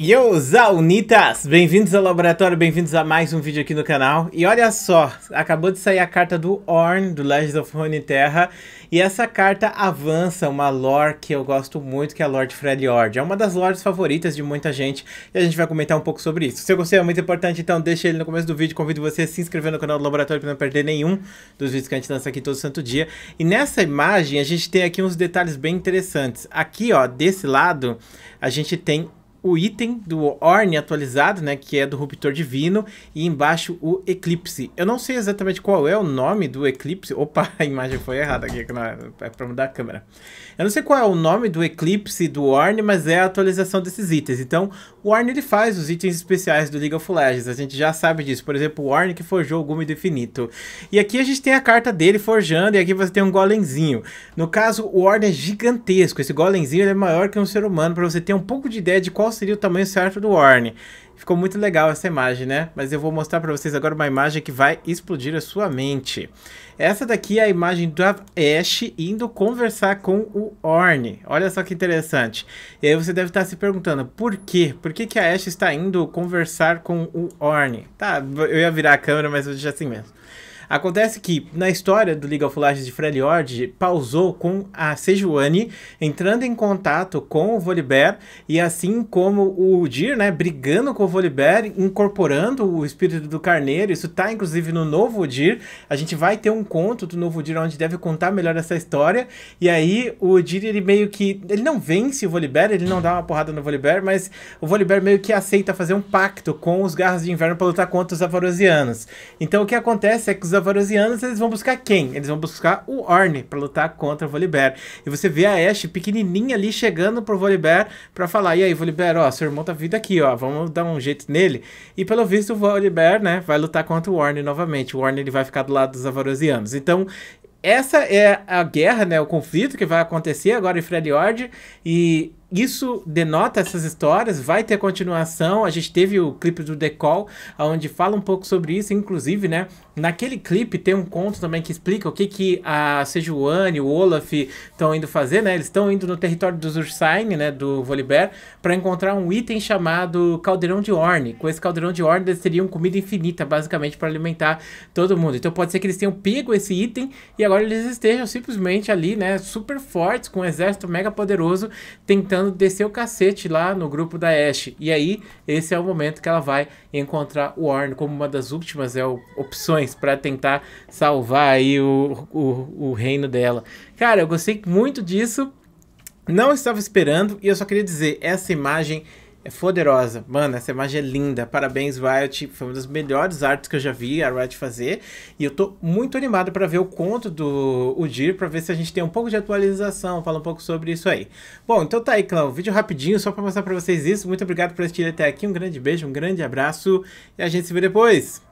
Yo, Zaunitas! Bem-vindos ao laboratório, bem-vindos a mais um vídeo aqui no canal. E olha só, acabou de sair a carta do Orn, do Legends of Runeterra, e essa carta avança uma lore que eu gosto muito, que é a lore de É uma das lores favoritas de muita gente, e a gente vai comentar um pouco sobre isso. Se você gostou, é muito importante, então deixa ele no começo do vídeo, convido você a se inscrever no canal do laboratório para não perder nenhum dos vídeos que a gente lança aqui todo santo dia. E nessa imagem, a gente tem aqui uns detalhes bem interessantes. Aqui, ó, desse lado, a gente tem o item do Orne atualizado, né, que é do Ruptor Divino, e embaixo o Eclipse. Eu não sei exatamente qual é o nome do Eclipse. Opa, a imagem foi errada aqui, é, é para mudar a câmera. Eu não sei qual é o nome do Eclipse do Orne, mas é a atualização desses itens. Então, o Orne ele faz os itens especiais do League of Legends, a gente já sabe disso. Por exemplo, o Orne que forjou o Gume do Infinito. E aqui a gente tem a carta dele forjando, e aqui você tem um golemzinho. No caso, o Orne é gigantesco. Esse golemzinho é maior que um ser humano, para você ter um pouco de ideia de qual qual seria o tamanho certo do Warren. Ficou muito legal essa imagem, né? Mas eu vou mostrar para vocês agora uma imagem que vai explodir a sua mente. Essa daqui é a imagem da Ash indo conversar com o Orne. Olha só que interessante. E aí você deve estar se perguntando, por quê? Por que, que a Ash está indo conversar com o Orne? Tá, eu ia virar a câmera, mas eu disse assim mesmo. Acontece que na história do League of Legends de Freljord, pausou com a Sejuani entrando em contato com o Volibear e assim como o Dir né, brigando com o Volibear, incorporando o espírito do carneiro. Isso tá inclusive no novo Dir A gente vai ter um conto do novo Dir onde deve contar melhor essa história. E aí o Dir ele meio que ele não vence o Volibear, ele não dá uma porrada no Volibear, mas o Volibear meio que aceita fazer um pacto com os Garras de Inverno para lutar contra os Avarosianos. Então o que acontece é que os Avarosianos, eles vão buscar quem? Eles vão buscar o Orne para lutar contra o Volibear. E você vê a Ashe pequenininha ali chegando pro Volibear para falar: "E aí, Volibear, ó, seu irmão tá vindo aqui, ó, vamos dar um jeito nele". E pelo visto o Volibear, né, vai lutar contra o Orne novamente. O Orne ele vai ficar do lado dos Avarosianos. Então, essa é a guerra, né, o conflito que vai acontecer agora em Freljord e isso denota essas histórias, vai ter continuação. A gente teve o clipe do Decol, onde fala um pouco sobre isso, inclusive, né? Naquele clipe tem um conto também que explica o que, que a Sejuani, o Olaf estão indo fazer, né? Eles estão indo no território dos Ursain, né? Do Volibear, para encontrar um item chamado Caldeirão de Orne. Com esse Caldeirão de Orne, eles teriam comida infinita, basicamente, para alimentar todo mundo. Então pode ser que eles tenham pego esse item e agora eles estejam simplesmente ali, né? Super fortes, com um exército mega poderoso, tentando tentando descer o cacete lá no grupo da Ashe. E aí, esse é o momento que ela vai encontrar o Orn como uma das últimas é, opções para tentar salvar aí o, o, o reino dela. Cara, eu gostei muito disso. Não estava esperando e eu só queria dizer, essa imagem é foderosa. Mano, essa imagem é linda. Parabéns, Riot. Foi uma das melhores artes que eu já vi a Riot fazer. E eu tô muito animado para ver o conto do Udir, para ver se a gente tem um pouco de atualização, fala um pouco sobre isso aí. Bom, então tá aí, Um Vídeo rapidinho só para mostrar para vocês isso. Muito obrigado por assistir até aqui. Um grande beijo, um grande abraço e a gente se vê depois.